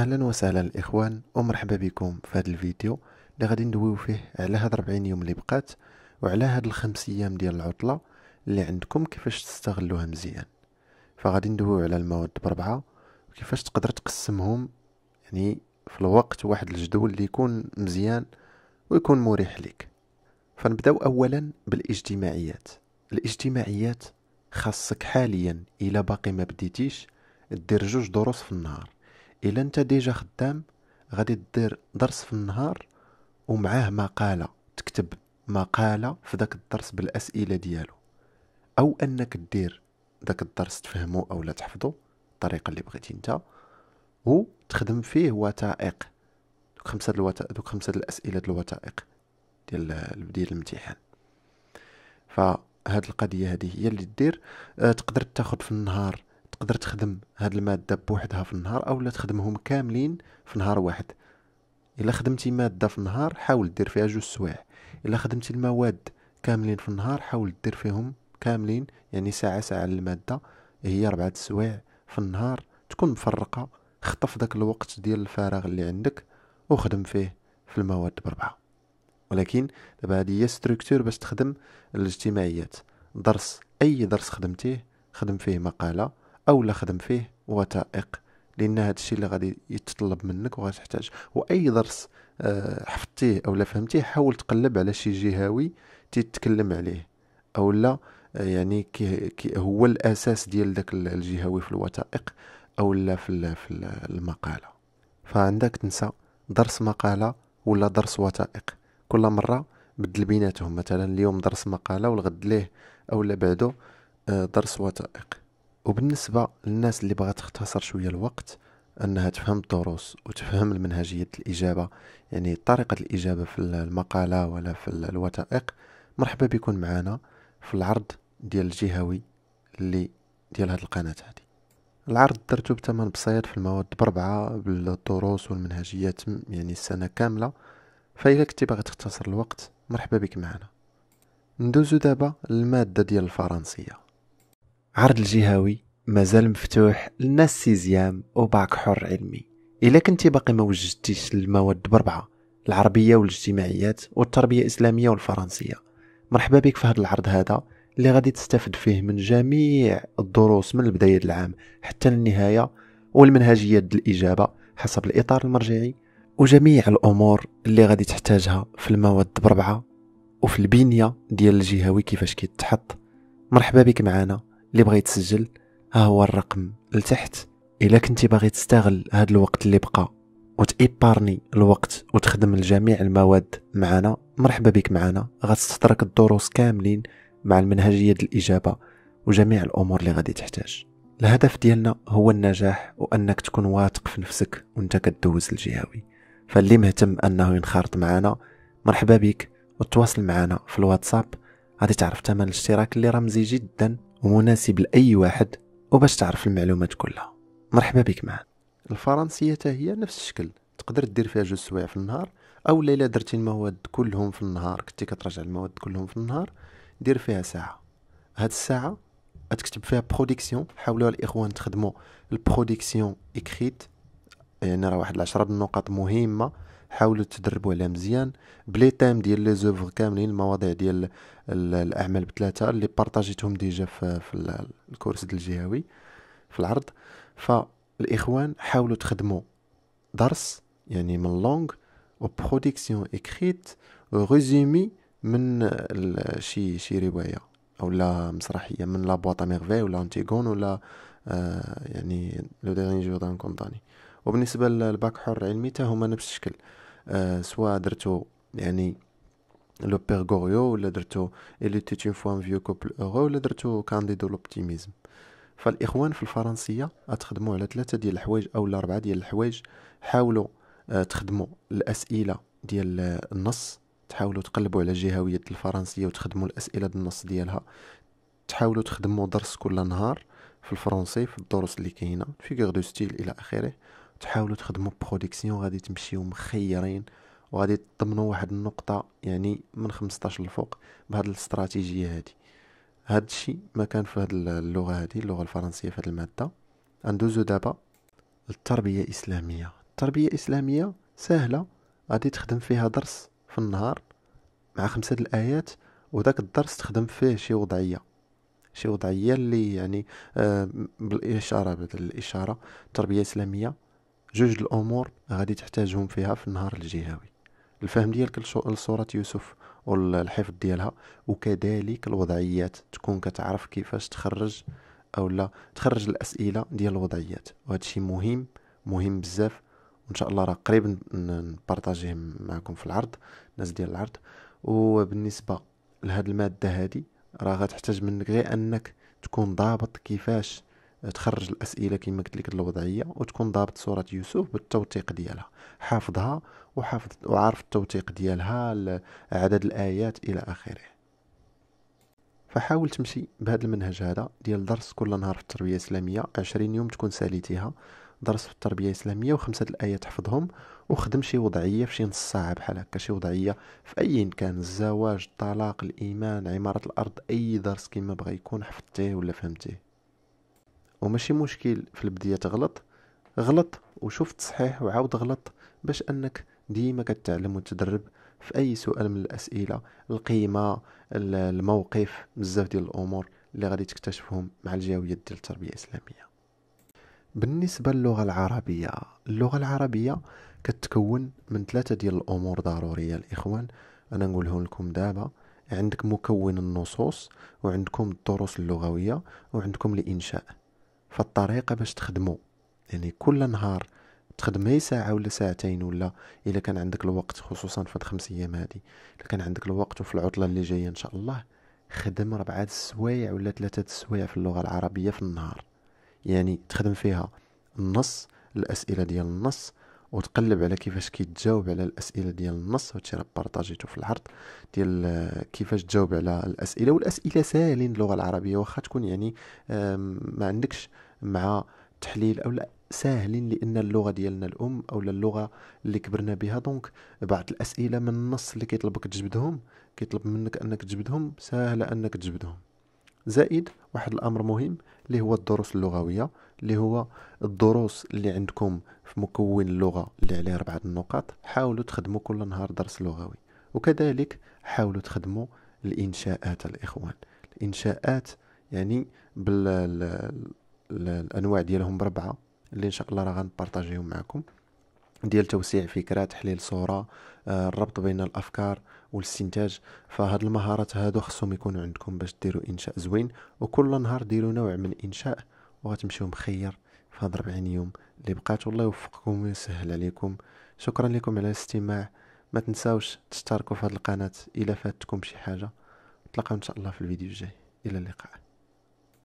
اهلا وسهلا الاخوان ومرحبا بكم في هذا الفيديو اللي غادي ندويو فيه على هاد 40 يوم اللي بقات وعلى هاد الخمس ايام ديال العطله اللي عندكم كيفاش تستغلوها مزيان فغادي ندويو على المواد بربعه وكيفاش تقدر تقسمهم يعني في الوقت واحد الجدول اللي يكون مزيان ويكون مريح لك فنبداو اولا بالاجتماعيات الاجتماعيات خاصك حاليا الى باقي ما بديتيش دير جوج دروس في النهار الا انت ديجا خدام غادي دير درس في النهار ومعاه مقاله تكتب مقاله في داك الدرس بالاسئله ديالو او انك دير داك الدرس تفهمو او لا تحفظو الطريقه اللي بغيتي انت وتخدم فيه وثائق دوك خمسه الوثائق دوك خمسه الاسئله الوثائق ديال ديال الامتحان فهاد القضيه هذه هي اللي دير أه، تقدر تاخد في النهار تقدر تخدم هاد الماده بوحدها في النهار أو لا تخدمهم كاملين في نهار واحد الا خدمتي ماده في النهار حاول دير فيها جوج سوايع الا خدمتي المواد كاملين في النهار حاول دير فيهم كاملين يعني ساعه ساعه للماده هي ربعة سوايع في النهار تكون مفرقه خطف داك الوقت ديال الفراغ اللي عندك وخدم فيه في المواد بربعه ولكن دابا هادي هي ستركتور باش تخدم الاجتماعيات درس اي درس خدمتيه خدم فيه مقاله او لا خدم فيه وثائق لان هذا الشيء اللي غادي يتطلب منك وغتحتاج واي درس آه، حفظتيه او لا فهمتيه حاول تقلب على شي جهوي تتكلم عليه او لا آه، يعني كي كي هو الاساس ديال داك الجهوي في الوثائق او لا في, في المقاله فعندك تنسى درس مقاله ولا درس وثائق كل مره بدل بيناتهم مثلا اليوم درس مقاله والغد ليه او لا بعده آه، درس وثائق وبالنسبه للناس اللي بغات تختصر شويه الوقت انها تفهم الدروس وتفهم المنهجيه الاجابه يعني طريقه الاجابه في المقاله ولا في الوثائق مرحبا بكم معنا في العرض ديال الجهوي اللي ديال هاد القناه هادي العرض درتو بثمن بسيط في المواد بربعة بالدروس والمنهجيات يعني السنة كاملة فإذا كنتي باغي تختصر الوقت مرحبا بك معنا ندوزو دابا للمادة ديال الفرنسية عرض الجهوي مازال مفتوح للناس سيزيام وباك حر علمي الا كنتي باقي ما وجدتيش المواد بربعه العربيه والاجتماعيات والتربيه الاسلاميه والفرنسيه مرحبا بك في هذا العرض هذا اللي غادي تستافد فيه من جميع الدروس من البدايه العام حتى النهايه والمنهجيات الاجابه حسب الاطار المرجعي وجميع الامور اللي غادي تحتاجها في المواد بربعه وفي البنيه ديال الجهوي كيفاش كيتحط مرحبا بك معنا اللي بغيت يتسجل ها هو الرقم لتحت الا كنتي باغي تستغل هذا الوقت اللي بقى وتإبارني الوقت وتخدم لجميع المواد معنا مرحبا بك معنا غتستدرك الدروس كاملين مع المنهجية الإجابة وجميع الأمور اللي غادي تحتاج الهدف ديالنا هو النجاح وأنك تكون واثق في نفسك وانت كدوز الجهوي فاللي مهتم أنه ينخرط معنا مرحبا بك وتواصل معنا في الواتساب غادي تعرف ثمن الاشتراك اللي رمزي جدا ومناسب لأي واحد وباش تعرف المعلومات كلها مرحبا بك معنا الفرنسية هي نفس الشكل تقدر دير فيها جوج سوايع في النهار او ليله درتي المواد كلهم في النهار كنتي كترجع المواد كلهم في النهار دير فيها ساعه هاد الساعه تكتب فيها بروديكسيون حاولوا الاخوان تخدموا البروديكسيون اكريت يعني راه واحد العشرة النقط مهمه حاولوا تدربوا عليها مزيان بلي تيم ديال لي زوفر كاملين المواضيع ديال الاعمال بثلاثه اللي بارطاجيتهم ديجا في, في الكورس الجهوي في العرض فالاخوان حاولوا تخدموا درس يعني من لونغ وبروديكسيون اكريت ريزومي من شي شي روايه اولا مسرحيه من لا بواط ميرفي ولا انتيغون ولا آه يعني لو ديرني جور دان كونطاني وبالنسبه للباك حر علمي حتى هما نفس الشكل آه، سواء درتو يعني لو بير غوريو ولا درتو اللي تيت اون فوا فيو كوبل اورو ولا درتو كانديدو لوبتيميزم فالاخوان في الفرنسيه تخدموا على ثلاثه ديال الحوايج او اربعه ديال الحوايج حاولوا آه، تخدموا الاسئله ديال النص تحاولوا تقلبوا على جهويه الفرنسيه وتخدموا الاسئله ديال النص ديالها تحاولوا تخدموا درس كل نهار في الفرنسي في الدروس اللي كاينه فيغور دو ستيل الى اخره تحاولوا تخدموا برودكسيون غادي تمشيو مخيرين وغادي تضمنوا واحد النقطه يعني من 15 لفوق بهاد الاستراتيجيه هادي هاد الشيء ما كان في هاد اللغه هادي اللغه الفرنسيه في هاد الماده ندوزو دابا للتربيه الاسلاميه التربيه الاسلاميه سهله غادي تخدم فيها درس في النهار مع خمسه الايات وداك الدرس تخدم فيه شي وضعيه شي وضعيه اللي يعني آه، بالاشاره بدل الاشاره التربيه الاسلاميه جوج الامور غادي تحتاجهم فيها في النهار الجهوي الفهم ديالك لصورة يوسف والحفظ ديالها وكذلك الوضعيات تكون كتعرف كيفاش تخرج او لا تخرج الاسئله ديال الوضعيات وهذا شيء مهم مهم بزاف وان شاء الله راه قريب نبارطاجيه معكم في العرض الناس ديال العرض وبالنسبه لهاد الماده هادي راه غتحتاج منك غير انك تكون ضابط كيفاش تخرج الاسئله كما قلت لك الوضعيه وتكون ضابط صوره يوسف بالتوثيق ديالها حافظها وحافظ وعارف التوثيق ديالها عدد الايات الى اخره فحاول تمشي بهذا المنهج هذا ديال درس كل نهار في التربيه الاسلاميه 20 يوم تكون ساليتيها درس في التربيه الاسلاميه وخمسه الايات تحفظهم وخدم شي وضعيه في شي نص ساعه بحال هكا شي وضعيه في اي كان الزواج الطلاق الايمان عماره الارض اي درس كيما بغى يكون حفظتيه ولا فهمتيه وماشي مشكل في البداية تغلط غلط وشوف تصحيح وعاود غلط باش انك ديما كتعلم وتدرب في اي سؤال من الاسئله القيمه الموقف بزاف ديال الامور اللي غادي تكتشفهم مع الجاويه ديال التربيه الاسلاميه بالنسبه للغه العربيه اللغه العربيه كتكون من ثلاثه ديال الامور ضروريه الاخوان انا نقولهم لكم دابا عندك مكون النصوص وعندكم الدروس اللغويه وعندكم الانشاء فالطريقة باش تخدمو يعني كل نهار تخدمي ساعة ولا ساعتين ولا إلا كان عندك الوقت خصوصا في هاد الخمس أيام هادي إلا كان عندك الوقت وفي العطلة اللي جاية إن شاء الله خدم ربعة السوايع ولا ثلاثة السوايع في اللغة العربية في النهار يعني تخدم فيها النص الأسئلة ديال النص وتقلب على كيفاش كيتجاوب على الاسئله ديال النص هادشي راه بارطاجيتو في العرض ديال آه، كيفاش تجاوب على الاسئله والاسئله ساهلين اللغه العربيه واخا تكون يعني ما عندكش مع تحليل او لا ساهلين لان اللغه ديالنا الام او اللغه اللي كبرنا بها دونك بعض الاسئله من النص اللي كيطلبك تجبدهم كيطلب منك انك تجبدهم ساهله انك تجبدهم زائد واحد الامر مهم اللي هو الدروس اللغويه اللي هو الدروس اللي عندكم في مكون اللغه اللي عليه اربعه النقاط حاولوا تخدموا كل نهار درس لغوي وكذلك حاولوا تخدموا الانشاءات الاخوان الانشاءات يعني بالانواع ديالهم بربعه اللي ان شاء الله راه غنبارطاجيهم معكم ديال توسيع فكره تحليل صوره آه، الربط بين الافكار والاستنتاج فهاد المهارات هادو خصهم يكونوا عندكم باش ديروا انشاء زوين وكل نهار ديروا نوع من انشاء وغتمشيو مخير في هاد 40 يوم اللي بقات والله يوفقكم ويسهل عليكم شكرا لكم على الاستماع ما تنساوش تشتركوا في هاد القناه الا فاتكم شي حاجه نتلاقاو ان شاء الله في الفيديو الجاي الى اللقاء